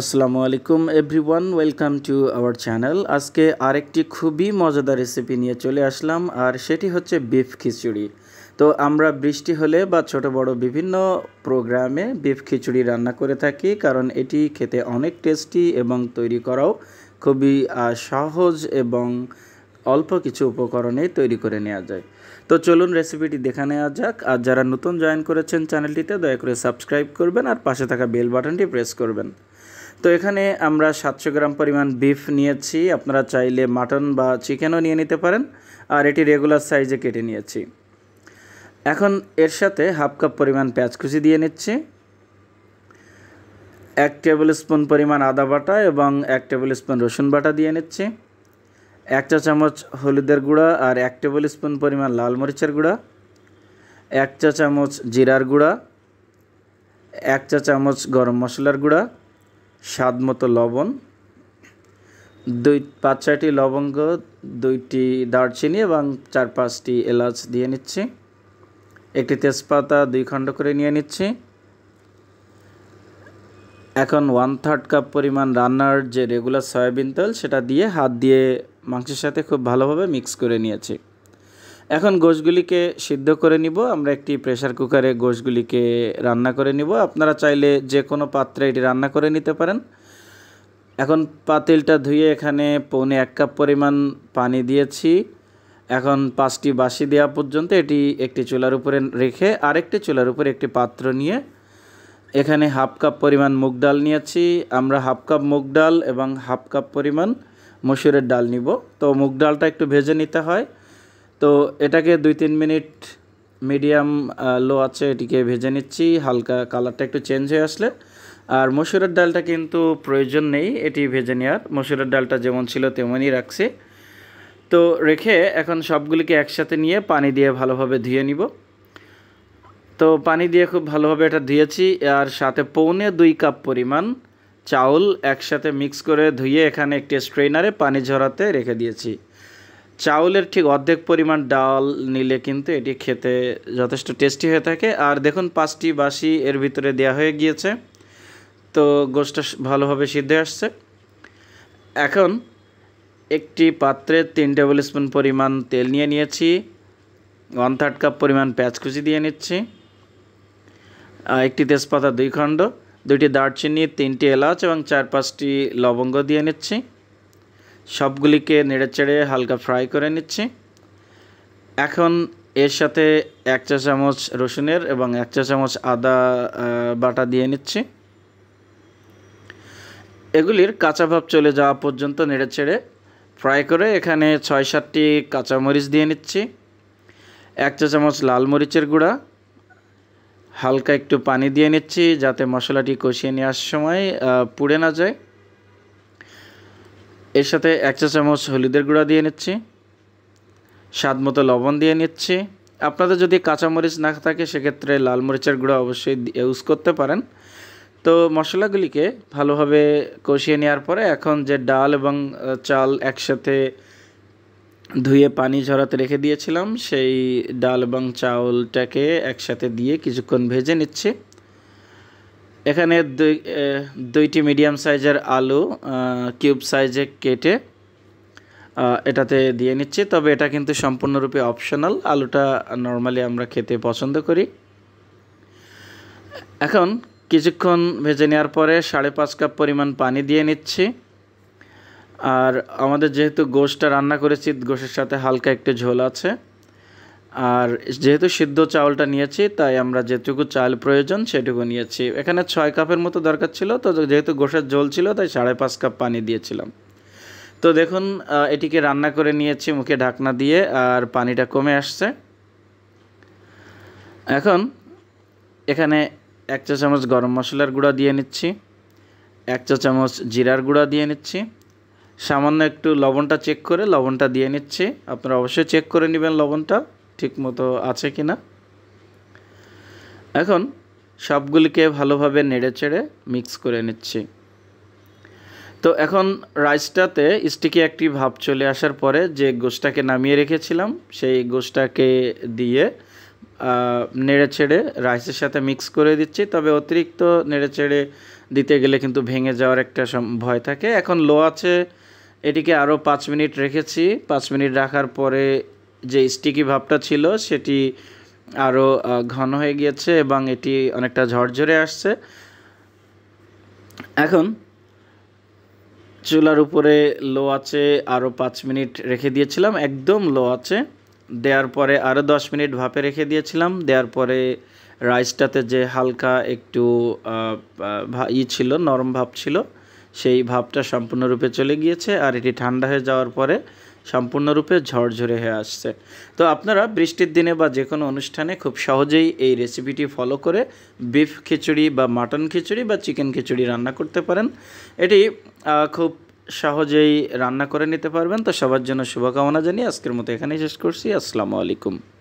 আসসালামু আলাইকুম everyone welcome to our channel আজকে আরেকটি খুবই মজাদার রেসিপি নিয়ে চলে আসলাম আর সেটি হচ্ছে বিফ খিচুড়ি তো আমরা বৃষ্টি হলে বা ছোট বড় বিভিন্ন প্রোগ্রামে বিফ খিচুড়ি রান্না করে থাকি কারণ এটি খেতে অনেক টেস্টি এবং তৈরি করাও খুবই সহজ এবং অল্প কিছু উপকরণে তৈরি করে নেওয়া যায় তো চলুন রেসিপিটি দেখে নেওয়া যাক আর যারা নতুন জয়েন করেছেন চ্যানেলটিতে দয়া করে সাবস্ক্রাইব করবেন আর পাশে থাকা বেল বাটনটি প্রেস করবেন তো এখানে আমরা সাতশো গ্রাম পরিমাণ বিফ নিয়েছি আপনারা চাইলে মাটন বা চিকেনও নিয়ে নিতে পারেন আর এটি রেগুলার সাইজে কেটে নিয়েছি এখন এর সাথে হাফ কাপ পরিমাণ পেঁয়াজ কুচি দিয়ে নিচ্ছি এক টেবিল স্পুন পরিমাণ আদা বাটা এবং এক টেবিল স্পুন রসুন বাটা দিয়ে নিচ্ছি এক চা চামচ হলুদের গুঁড়া আর এক টেবিল স্পুন পরিমাণ লাল মরিচের গুঁড়া এক চা চামচ জিরার গুঁড়া এক চা চামচ গরম মশলার গুঁড়া স্বাদ মতো লবণ দুই পাঁচ ছয়টি লবঙ্গ দুইটি দারচিনি এবং চার পাঁচটি এলাচ দিয়ে নিচ্ছি একটি তেজপাতা দুই খণ্ড করে নিয়ে নিচ্ছি এখন ওয়ান থার্ড কাপ পরিমাণ রান্নার যে রেগুলার সয়াবিন তেল সেটা দিয়ে হাত দিয়ে মাংসের সাথে খুব ভালোভাবে মিক্স করে নিয়েছি এখন গোশগুলিকে সিদ্ধ করে নিব আমরা একটি প্রেশার কুকারে গোশগুলিকে রান্না করে নিব আপনারা চাইলে যে কোনো পাত্রে এটি রান্না করে নিতে পারেন এখন পাতিলটা ধুয়ে এখানে পৌনে এক কাপ পরিমাণ পানি দিয়েছি এখন পাঁচটি বাসি দেওয়া পর্যন্ত এটি একটি চুলার উপরে রেখে আরেকটি চুলার উপরে একটি পাত্র নিয়ে এখানে হাফ কাপ পরিমাণ মুগ ডাল নিয়েছি আমরা হাফ কাপ মুগ ডাল এবং হাফ কাপ পরিমাণ মসুরের ডাল নিব তো মুগ ডালটা একটু ভেজে নিতে হয় তো এটাকে দুই তিন মিনিট মিডিয়াম লো আছে এটিকে ভেজে নিচ্ছি হালকা কালারটা একটু চেঞ্জ হয়ে আসলে আর মসুরের ডালটা কিন্তু প্রয়োজন নেই এটি ভেজে নেওয়ার মসুরের ডালটা যেমন ছিল তেমনই রাখছি তো রেখে এখন সবগুলিকে একসাথে নিয়ে পানি দিয়ে ভালোভাবে ধুয়ে নিব তো পানি দিয়ে খুব ভালোভাবে এটা ধুয়েছি আর সাথে পৌনে দুই কাপ পরিমাণ চাউল একসাথে মিক্স করে ধুয়ে এখানে একটি স্ট্রেনারে পানি ঝরাতে রেখে দিয়েছি চাউলের ঠিক অর্ধেক পরিমাণ ডাল নিলে কিন্তু এটি খেতে যথেষ্ট টেস্টি হয়ে থাকে আর দেখুন পাঁচটি বাসি এর ভিতরে দেয়া হয়ে গিয়েছে তো গোষ্ঠটা ভালোভাবে সিদ্ধ আসছে এখন একটি পাত্রে তিন টেবিল স্পুন পরিমাণ তেল নিয়ে নিয়েছি ওয়ান থার্ড কাপ পরিমাণ কুচি দিয়ে নিচ্ছি একটি তেজপাতা দুই খণ্ড দুইটি দারচিনি তিনটি এলাচ এবং চার পাঁচটি লবঙ্গ দিয়ে নিচ্ছি সবগুলিকে নেড়েচেড়ে হালকা ফ্রাই করে নিচ্ছি এখন এর সাথে এক চা চামচ রসুনের এবং এক চা চামচ আদা বাটা দিয়ে নিচ্ছি এগুলির কাঁচা ভাব চলে যাওয়া পর্যন্ত নেড়েচেড়ে ফ্রাই করে এখানে ছয় সাতটি কাঁচামরিচ দিয়ে নিচ্ছি এক চা চামচ লাল মরিচের গুঁড়া হালকা একটু পানি দিয়ে নিচ্ছি যাতে মশলাটি কষিয়ে নেওয়ার সময় পুড়ে না যায় এর সাথে এক চা চামচ হলুদের গুঁড়া দিয়ে নিচ্ছি স্বাদ মতো লবণ দিয়ে নিচ্ছি আপনাদের যদি কাঁচামরিচ না থাকে সেক্ষেত্রে লাল মরিচের গুঁড়া অবশ্যই ইউজ করতে পারেন তো মশলাগুলিকে ভালোভাবে কষিয়ে নেওয়ার পরে এখন যে ডাল এবং চাল একসাথে ধুয়ে পানি ঝরাতে রেখে দিয়েছিলাম সেই ডাল এবং চাউলটাকে একসাথে দিয়ে কিছুক্ষণ ভেজে নিচ্ছে এখানে দুই দুইটি মিডিয়াম সাইজের আলু কিউব সাইজে কেটে এটাতে দিয়ে নিচ্ছি তবে এটা কিন্তু সম্পূর্ণরূপে অপশনাল আলুটা নর্মালি আমরা খেতে পছন্দ করি এখন কিছুক্ষণ ভেজে নেওয়ার পরে সাড়ে পাঁচ কাপ পরিমাণ পানি দিয়ে নিচ্ছি আর আমাদের যেহেতু গোশটা রান্না করেছি গোশের সাথে হালকা একটু ঝোল আছে আর যেহেতু সিদ্ধ চাউলটা নিয়েছি তাই আমরা যেটুকু চাল প্রয়োজন সেটুকু নিয়েছি এখানে ছয় কাপের মতো দরকার ছিল তো যেহেতু গোসের জল ছিল তাই সাড়ে পাঁচ কাপ পানি দিয়েছিলাম তো দেখুন এটিকে রান্না করে নিয়েছি মুখে ঢাকনা দিয়ে আর পানিটা কমে আসছে এখন এখানে এক চা চামচ গরম মশলার গুঁড়া দিয়ে নিচ্ছি এক চা চামচ জিরার গুঁড়া দিয়ে নিচ্ছি সামান্য একটু লবণটা চেক করে লবণটা দিয়ে নিচ্ছি আপনারা অবশ্যই চেক করে নেবেন লবণটা ঠিকমতো আছে কি না এখন সবগুলিকে ভালোভাবে নেড়ে চেড়ে মিক্স করে নিচ্ছি তো এখন রাইসটাতে স্টিকি একটি ভাব চলে আসার পরে যে গোষ্ঠটাকে নামিয়ে রেখেছিলাম সেই গোষ্ঠটাকে দিয়ে নেড়ে ছেড়ে রাইসের সাথে মিক্স করে দিচ্ছি তবে অতিরিক্ত নেড়ে ছেড়ে দিতে গেলে কিন্তু ভেঙে যাওয়ার একটা ভয় থাকে এখন লো আছে এটিকে আরও পাঁচ মিনিট রেখেছি পাঁচ মিনিট রাখার পরে যে স্টিকি ভাবটা ছিল সেটি আরও ঘন হয়ে গিয়েছে এবং এটি অনেকটা ঝরঝরে আসছে এখন চুলার উপরে লো আছে আরও পাঁচ মিনিট রেখে দিয়েছিলাম একদম লো আছে দেওয়ার পরে আরও দশ মিনিট ভাপে রেখে দিয়েছিলাম দেওয়ার পরে রাইসটাতে যে হালকা একটু ই ছিল নরম ভাব ছিল সেই ভাবটা সম্পূর্ণরূপে চলে গিয়েছে আর এটি ঠান্ডা হয়ে যাওয়ার পরে সম্পূর্ণরূপে ঝরঝরে হয়ে আসছে তো আপনারা বৃষ্টির দিনে বা যে কোনো অনুষ্ঠানে খুব সহজেই এই রেসিপিটি ফলো করে বিফ খিচুড়ি বা মাটন খিচুড়ি বা চিকেন খিচুড়ি রান্না করতে পারেন এটি খুব সহজেই রান্না করে নিতে পারবেন তো সবার জন্য শুভকামনা জানিয়ে আজকের মতো এখানেই শেষ করছি আসসালামু আলাইকুম